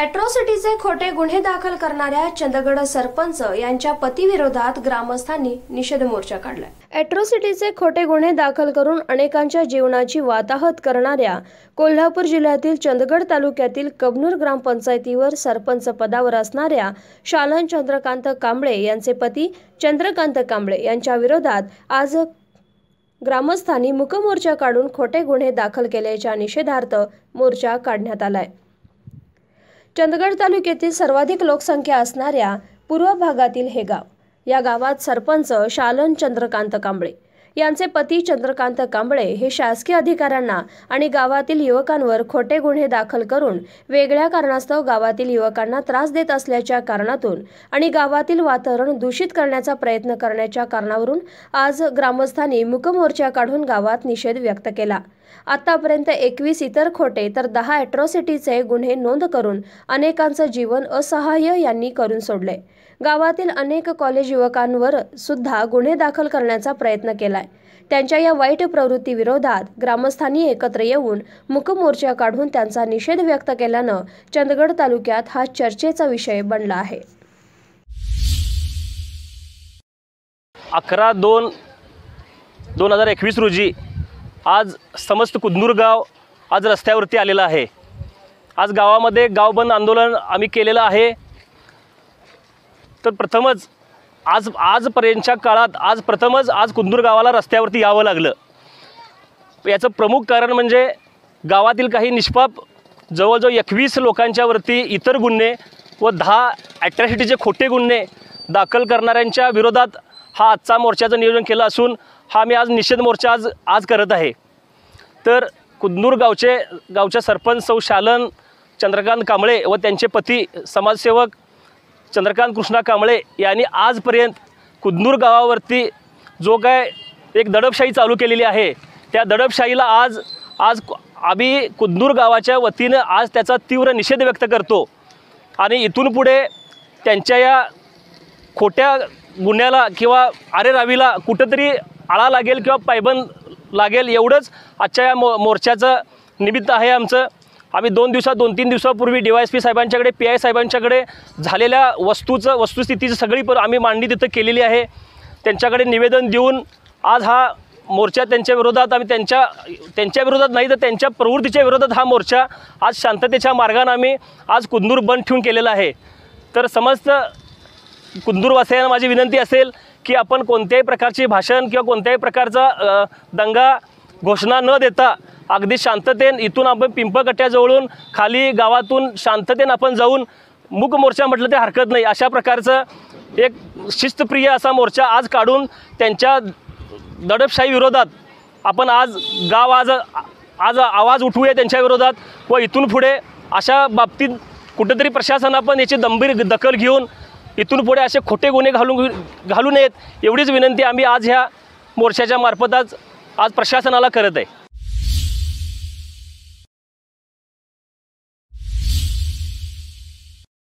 अॅट्रॉसिटीचे खोटे गुन्हे दाखल करणाऱ्या चंदगड सरपंच यांच्या पतीविरोधात ग्रामस्थांनी निषेध मोर्चा काढला अॅट्रॉसिटीचे खोटे गुन्हे दाखल करून अनेकांच्या जीवनाची वाताहत करणाऱ्या कोल्हापूर जिल्ह्यातील चंदगड तालुक्यातील कबनूर ग्रामपंचायतीवर सरपंच पदावर असणाऱ्या शालन चंद्रकांत कांबळे यांचे पती चंद्रकांत कांबळे यांच्या विरोधात आज ग्रामस्थांनी मुकमोर्चा काढून खोटे गुन्हे दाखल केल्याच्या निषेधार्थ मोर्चा काढण्यात आलाय चंदगड तालुक्यातील सर्वाधिक लोकसंख्या असणाऱ्या पूर्व भागातील हे गाव या गावात सरपंच शालन चंद्रकांत कांबळे यांचे पती चंद्रकांत कांबळे हे शासकीय अधिकाऱ्यांना आणि गावातील युवकांवर खोटे गुन्हे दाखल करून वेगळ्या कारणास्तव गावातील युवकांना त्रास देत असल्याच्या कारणातून आणि गावातील वातावरण दूषित करण्याचा प्रयत्न करण्याच्या कारणावरून आज ग्रामस्थांनी मुकमोर्चा काढून गावात निषेध व्यक्त केला आतापर्यंत एकवीस इतर खोटे तर दहा अॅट्रॉसिटीचे गुन्हे नोंद करून अनेकांचं जीवन असहाय्य यांनी करून सोडले गावातील अनेक कॉलेज युवकांवर सुद्धा गुन्हे दाखल करण्याचा प्रयत्न केला आहे त्यांच्या या वाईट प्रवृत्ती विरोधात ग्रामस्थांनी एकत्र येऊन मुकमोर्चा काढून त्यांचा निषेध व्यक्त केल्यानं चंदगड तालुक्यात हा चर्चेचा विषय बनला आहे अकरा दोन दोन हजार एकवीस रोजी आज समस्त कुदनूर गाव आज रस्त्यावरती आलेलं आहे आज गावामध्ये गावबंद आंदोलन आम्ही केलेलं आहे तर प्रथमच आज आजपर्यंतच्या काळात आज प्रथमच आज कुंदूर गावाला रस्त्यावरती यावं लागलं याचं प्रमुख कारण म्हणजे गावातील काही निष्पाप जवळजवळ एकवीस लोकांच्यावरती इतर गुन्हे व दहा ॲट्रॅसिटीचे खोटे गुन्हे दाखल करणाऱ्यांच्या विरोधात हा आजचा मोर्चाचं नियोजन केलं असून हा मी आज निषेध मोर्चा आज आज करत आहे तर कुंदूर गावचे गावच्या सरपंच सौ शालन चंद्रकांत कांबळे व त्यांचे पती समाजसेवक चंद्रकांत कृष्णा कांबळे यांनी आजपर्यंत कुदनूर गावावरती जो काय एक दडपशाही चालू केलेली आहे त्या दडपशाहीला आज आज आम्ही कुदनूर गावाच्या वतीनं आज त्याचा तीव्र निषेध व्यक्त करतो आणि इथून पुढे त्यांच्या या खोट्या गुन्ह्याला किंवा आरे रावीला कुठंतरी आळा लागेल किंवा पायबंद लागेल एवढंच आजच्या या मो मोर्चाचं निमित्त आहे आमचं आम्ही दोन दिवसात दोन तीन दिवसापूर्वी डी वाय एस पी साहेबांच्याकडे पी आय साहेबांच्याकडे झालेल्या वस्तूचं वस्तुस्थितीची सगळी पर आम्ही मांडणी तिथं केलेली आहे त्यांच्याकडे निवेदन देऊन आज हा मोर्चा त्यांच्या विरोधात आम्ही त्यांच्या त्यांच्या विरोधात नाही तर त्यांच्या प्रवृत्तीच्या विरोधात हा मोर्चा आज शांततेच्या मार्गानं आम्ही आज कुंदूर बंद ठेवून केलेला आहे तर समस्त कुंदूरवासियांना माझी विनंती असेल की आपण कोणत्याही प्रकारची भाषण किंवा कोणत्याही प्रकारचा दंगा घोषणा न देता अगदी शांततेन इथून आपण पिंपकट्ट्याजवळून खाली गावातून शांततेन आपण जाऊन मूक मोर्चा म्हटलं ते हरकत नाही अशा प्रकारचं एक शिस्तप्रिय असा मोर्चा आज काढून त्यांच्या दडपशाही विरोधात आपण आज गाव आज आज आवाज उठवूया त्यांच्या विरोधात व इथून पुढे अशा बाबतीत कुठेतरी प्रशासन आपण याची दंभीर दखल घेऊन इथून पुढे असे खोटे गुन्हे घालून घालू नयेत एवढीच विनंती आम्ही आज ह्या मोर्चाच्या मार्फत आज आज प्रशासनाला करत आहे